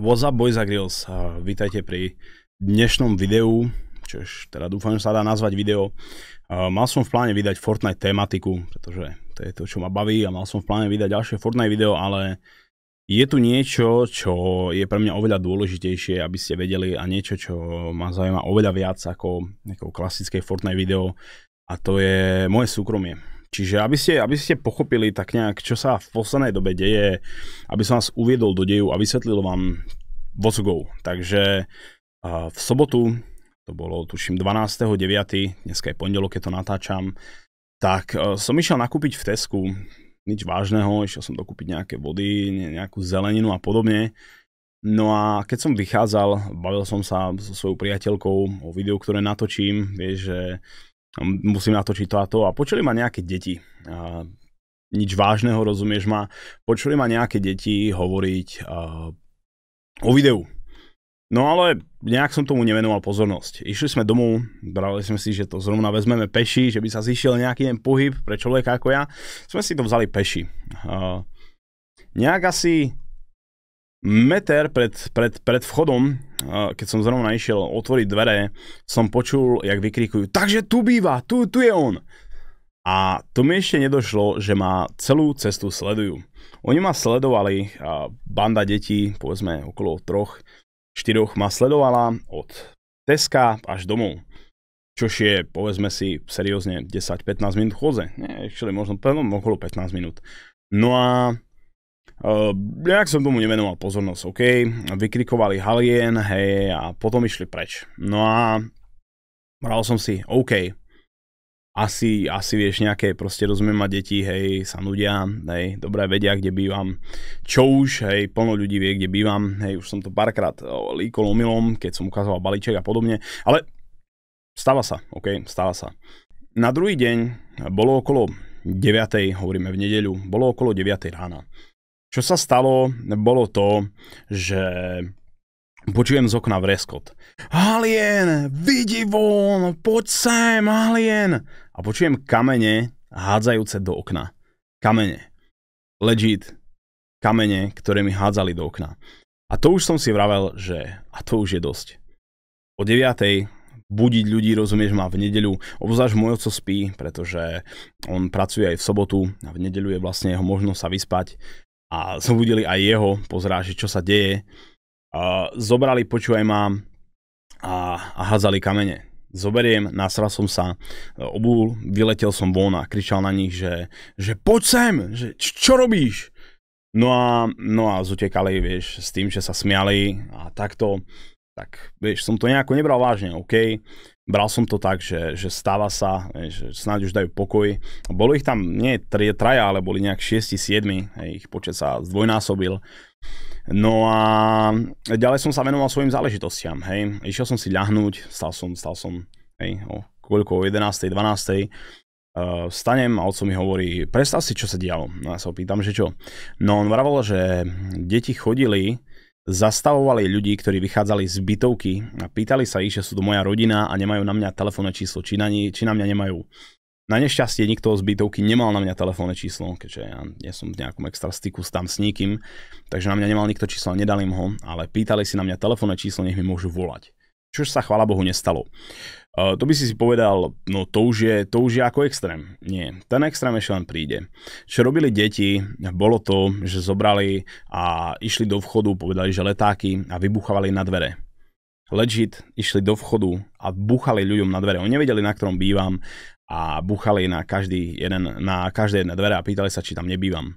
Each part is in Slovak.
What's up boys a grills? vítajte pri dnešnom videu, čo teda dúfam, že sa dá nazvať video. mal som v pláne vydať Fortnite tematiku, pretože to je to, čo ma baví a mal som v pláne vydať ďalšie Fortnite video, ale je tu niečo, čo je pre mňa oveľa dôležitejšie, aby ste vedeli a niečo, čo ma zaujíma oveľa viac ako nejakou klasické Fortnite video a to je moje súkromie Čiže aby ste, aby ste pochopili tak nejak, čo sa v poslednej dobe deje, aby som vás uviedol do deju a vysvetlil vám what's go. Takže uh, v sobotu, to bolo tuším 12.9., dneska je pondelok, keď to natáčam, tak uh, som išiel nakúpiť v Tesku, nič vážneho, išiel som dokúpiť nejaké vody, nejakú zeleninu a podobne. No a keď som vychádzal, bavil som sa so svojou priateľkou o videu, ktoré natočím, vieš, že musím natočiť to a to. A počuli ma nejaké deti. A nič vážneho, rozumieš ma. Počuli ma nejaké deti hovoriť a, o videu. No ale nejak som tomu nevenoval pozornosť. Išli sme domov, brali sme si, že to zrovna vezmeme peši, že by sa zišiel nejaký ten pohyb pre človeka ako ja. Sme si to vzali peši. A, nejak asi meter pred, pred, pred vchodom, keď som zrovna išiel otvoriť dvere, som počul, jak vykrikujú, takže tu býva, tu, tu je on. A to mi ešte nedošlo, že ma celú cestu sledujú. Oni ma sledovali, a banda detí, povedzme okolo troch, štyroch ma sledovala od Teska až domov. Čož je, povedzme si, seriózne 10-15 minút chodze. Nie, ešte možno možno okolo 15 minút. No a Uh, eh, nejak som tomu nevenoval pozornosť, OK? Vykrikovali halien, hej, a potom išli preč. No a bral som si, OK, asi, asi vieš nejaké, proste rozumiem ma deti, hej, sa nudia, hej, dobré vedia, kde bývam, čo už, hej, plno ľudí vie, kde bývam, hej, už som to párkrát eh, líkol omylom, keď som ukazoval balíček a podobne, ale stáva sa, OK, stáva sa. Na druhý deň eh, bolo okolo 9, hovoríme v nedeľu, bolo okolo 9 rána. Čo sa stalo, bolo to, že počujem z okna vreskot. Alien, vidi von, poď sem, alien. A počujem kamene hádzajúce do okna. Kamene. Legit. Kamene, ktoré mi hádzali do okna. A to už som si vravel, že a to už je dosť. O 9 budiť ľudí, rozumieš ma, v nedeľu. Obzvlášť môj oco spí, pretože on pracuje aj v sobotu a v nedeľu je vlastne jeho možnosť sa vyspať a zobudili aj jeho, pozráši, čo sa deje. A zobrali, počúvaj ma, a, a hádzali kamene. Zoberiem, nasral som sa, obul, vyletel som von a kričal na nich, že, že poď sem, že čo robíš? No a, no a zutekali, vieš, s tým, že sa smiali a takto, tak vieš, som to nejako nebral vážne, OK bral som to tak, že, že stáva sa, že snáď už dajú pokoj. Bolo ich tam nie tri, traja, ale boli nejak 6, 7, ich počet sa zdvojnásobil. No a ďalej som sa venoval svojim záležitostiam, hej. Išiel som si ľahnúť, stal som, stal som, hej, o koľko, o 11, 12. Uh, stanem a otco mi hovorí, predstav si, čo sa dialo. No ja sa opýtam, že čo. No on vravol, že deti chodili zastavovali ľudí, ktorí vychádzali z bytovky a pýtali sa ich, že sú to moja rodina a nemajú na mňa telefónne číslo, či na, ni, či na mňa nemajú. Na nešťastie nikto z bytovky nemal na mňa telefónne číslo, keďže ja nie som v nejakom extra styku s tam s nikým, takže na mňa nemal nikto číslo a nedal im ho, ale pýtali si na mňa telefónne číslo, nech mi môžu volať. Čo sa chvála Bohu nestalo to by si si povedal, no to už je, to už je ako extrém. Nie, ten extrém ešte len príde. Čo robili deti, bolo to, že zobrali a išli do vchodu, povedali, že letáky a vybuchovali na dvere legit išli do vchodu a buchali ľuďom na dvere. Oni nevedeli, na ktorom bývam a buchali na, každý jeden, na každé jedné dvere a pýtali sa, či tam nebývam.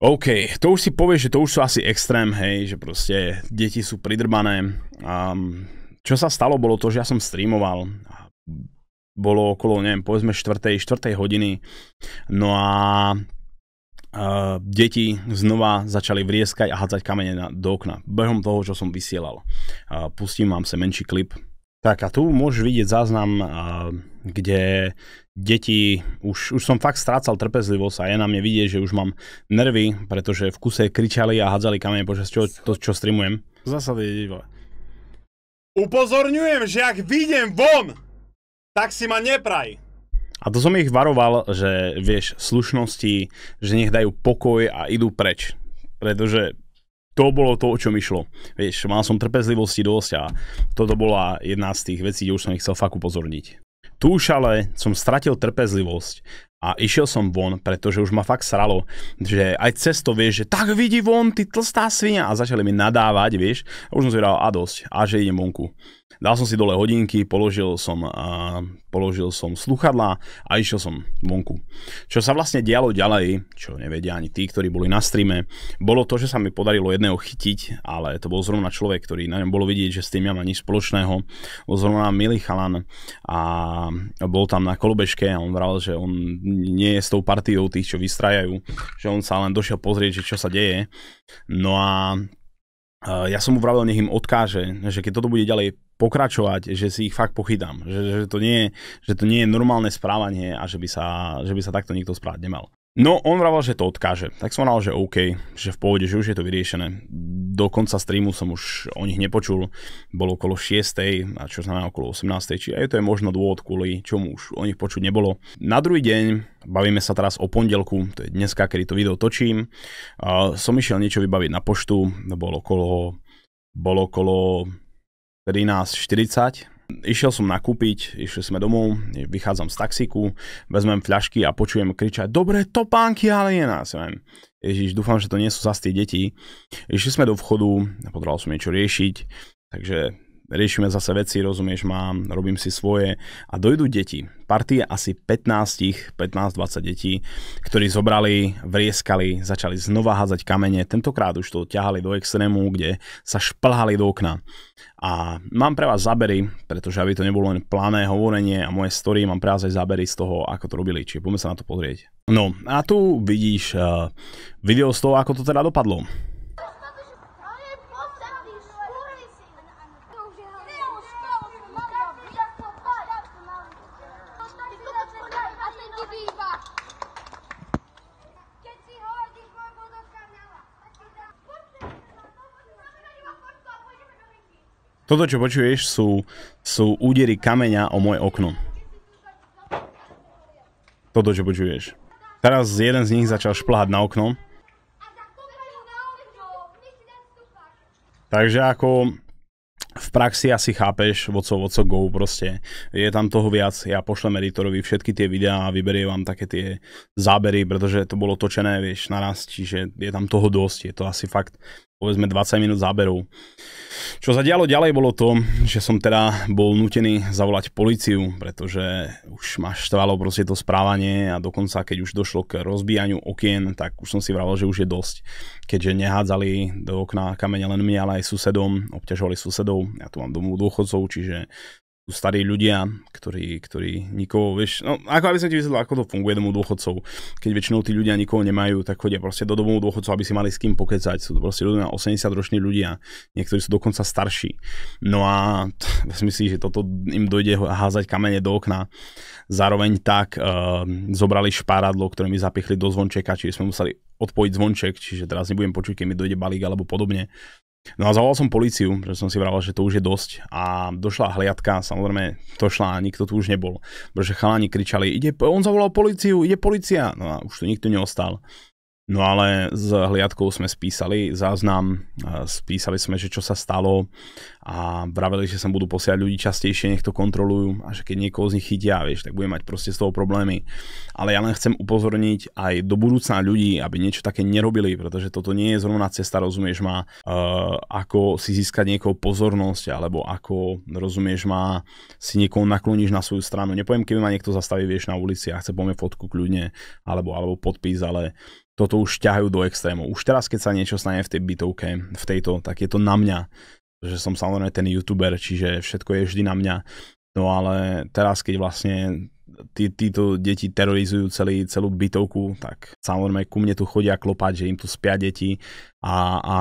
OK, to už si povieš, že to už sú asi extrém, hej, že proste deti sú pridrbané. Um, čo sa stalo, bolo to, že ja som streamoval. Bolo okolo, neviem, povedzme 4. 4. hodiny. No a uh, deti znova začali vrieskať a hádzať kamene na, do okna. Behom toho, čo som vysielal. Uh, pustím vám sa menší klip. Tak a tu môžeš vidieť záznam, uh, kde deti, už, už som fakt strácal trpezlivosť a je na mne vidieť, že už mám nervy, pretože v kuse kričali a hádzali kamene počas čo, to, čo streamujem. Zasa je divá. Upozorňujem, že ak vyjdem von, tak si ma nepraj. A to som ich varoval, že vieš, slušnosti, že nech dajú pokoj a idú preč. Pretože to bolo to, o čo išlo. Vieš, mal som trpezlivosti dosť a toto bola jedna z tých vecí, kde už som ich chcel fakt upozorniť. Tu už ale som stratil trpezlivosť a išiel som von, pretože už ma fakt sralo, že aj cez to vieš, že tak vidí von, ty tlstá svinia. A začali mi nadávať, vieš. A už som zvedal a dosť, a že idem vonku. Dal som si dole hodinky, položil som, a, položil som sluchadlá a išiel som vonku. Čo sa vlastne dialo ďalej, čo nevedia ani tí, ktorí boli na streame, bolo to, že sa mi podarilo jedného chytiť, ale to bol zrovna človek, ktorý na ňom bolo vidieť, že s tým mám nič spoločného. Bol zrovna milý chalan a bol tam na kolobežke a on vral, že on nie je s tou partiou tých, čo vystrajajú, že on sa len došiel pozrieť, že čo sa deje. No a ja som mu vravil, nech im odkáže, že keď toto bude ďalej pokračovať, že si ich fakt pochytám. Že, že, to, nie, že to nie je normálne správanie a že by sa, že by sa takto nikto správať nemal. No, on vraval, že to odkáže. Tak som vravel, že OK, že v pohode, že už je to vyriešené. Do konca streamu som už o nich nepočul. Bolo okolo 6. a čo znamená okolo 18. Či aj to je možno dôvod, kvôli čomu už o nich počuť nebolo. Na druhý deň, bavíme sa teraz o pondelku, to je dneska, kedy to video točím, som išiel niečo vybaviť na poštu, bolo okolo, bolo okolo 13.40. Išiel som nakúpiť, išli sme domov, vychádzam z taxíku, vezmem fľašky a počujem kričať Dobre, topánky je nás. Ježiš, dúfam, že to nie sú zase tie deti. Išli sme do vchodu, potreboval som niečo riešiť, takže riešime zase veci, rozumieš, ma, robím si svoje a dojdú deti. Partie asi 15, 15-20 detí, ktorí zobrali, vrieskali, začali znova hádzať kamene. Tentokrát už to ťahali do extrému, kde sa šplhali do okna. A mám pre vás zábery, pretože aby to nebolo len plané hovorenie a moje story, mám pre vás aj zábery z toho, ako to robili. Čiže poďme sa na to pozrieť. No a tu vidíš uh, video z toho, ako to teda dopadlo. Toto, čo počuješ, sú, sú údery kameňa o moje okno. Toto, čo počuješ. Teraz jeden z nich začal šplhať na okno. Takže ako v praxi asi chápeš, voco, voco, go proste. Je tam toho viac, ja pošlem editorovi všetky tie videá a vyberie vám také tie zábery, pretože to bolo točené, vieš, naraz, čiže je tam toho dosť, je to asi fakt povedzme 20 minút záberov. Čo sa dialo ďalej bolo to, že som teda bol nutený zavolať policiu, pretože už ma štvalo proste to správanie a dokonca keď už došlo k rozbíjaniu okien, tak už som si vravel, že už je dosť. Keďže nehádzali do okna kamene len mne, ale aj susedom, obťažovali susedov, ja tu mám domov dôchodcov, čiže sú starí ľudia, ktorí, ktorí nikoho, vieš, no ako aby som ti vysvetlil, ako to funguje domov dôchodcov. Keď väčšinou tí ľudia nikoho nemajú, tak chodia proste do domov dôchodcov, aby si mali s kým pokecať. Sú to proste ľudia 80 roční ľudia, niektorí sú dokonca starší. No a si myslím, že toto im dojde házať kamene do okna. Zároveň tak e, zobrali šparadlo, ktoré mi zapichli do zvončeka, čiže sme museli odpojiť zvonček, čiže teraz nebudem počuť, keď mi dojde balík alebo podobne. No a zavolal som policiu, že som si vraval, že to už je dosť. A došla hliadka, samozrejme to šla, nikto tu už nebol. Pretože chalani kričali, ide, on zavolal policiu, ide policia. No a už tu nikto neostal. No ale s hliadkou sme spísali záznam, e, spísali sme, že čo sa stalo a vraveli, že sem budú posiať ľudí častejšie, nech to kontrolujú a že keď niekoho z nich chytia, vieš, tak bude mať proste z toho problémy. Ale ja len chcem upozorniť aj do budúcna ľudí, aby niečo také nerobili, pretože toto nie je zrovna cesta, rozumieš ma, uh, ako si získať niekoho pozornosť, alebo ako, rozumieš ma, si niekoho nakloníš na svoju stranu. Nepoviem, keby ma niekto zastaví, vieš, na ulici a chce po mne fotku kľudne, alebo, alebo podpís, ale toto už ťahajú do extrému. Už teraz, keď sa niečo stane v tej bytovke, v tejto, tak je to na mňa. Že som samozrejme ten youtuber, čiže všetko je vždy na mňa. No ale teraz, keď vlastne tí, títo deti terorizujú celý, celú bytovku, tak samozrejme ku mne tu chodia klopať, že im tu spia deti a, a,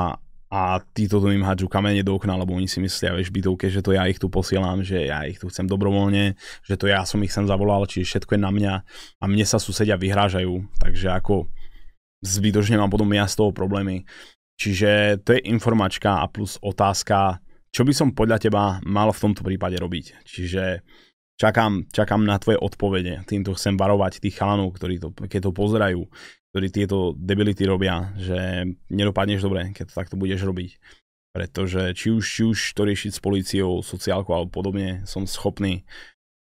a títo tu im hádžu kamene do okna, lebo oni si myslia, vieš, bytovke, že to ja ich tu posielam, že ja ich tu chcem dobrovoľne, že to ja som ich sem zavolal, čiže všetko je na mňa a mne sa susedia vyhrážajú, takže ako zbytočne mám potom ja z toho problémy. Čiže to je informačka a plus otázka, čo by som podľa teba mal v tomto prípade robiť. Čiže čakám, čakám na tvoje odpovede. Týmto chcem varovať tých chalanov, ktorí to, keď to pozerajú, ktorí tieto debility robia, že nedopadneš dobre, keď to takto budeš robiť. Pretože či už, či už to riešiť s policiou, sociálkou alebo podobne, som schopný,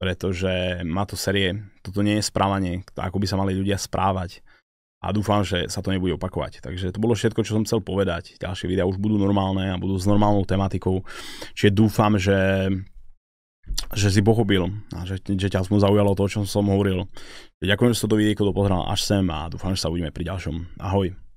pretože má to série. Toto nie je správanie, ako by sa mali ľudia správať a dúfam, že sa to nebude opakovať. Takže to bolo všetko, čo som chcel povedať. Ďalšie videá už budú normálne a budú s normálnou tematikou. Čiže dúfam, že že si pochopil a že, že ťa som zaujalo to, o čom som hovoril. Ďakujem, že si to videjko dopozeral až sem a dúfam, že sa uvidíme pri ďalšom. Ahoj.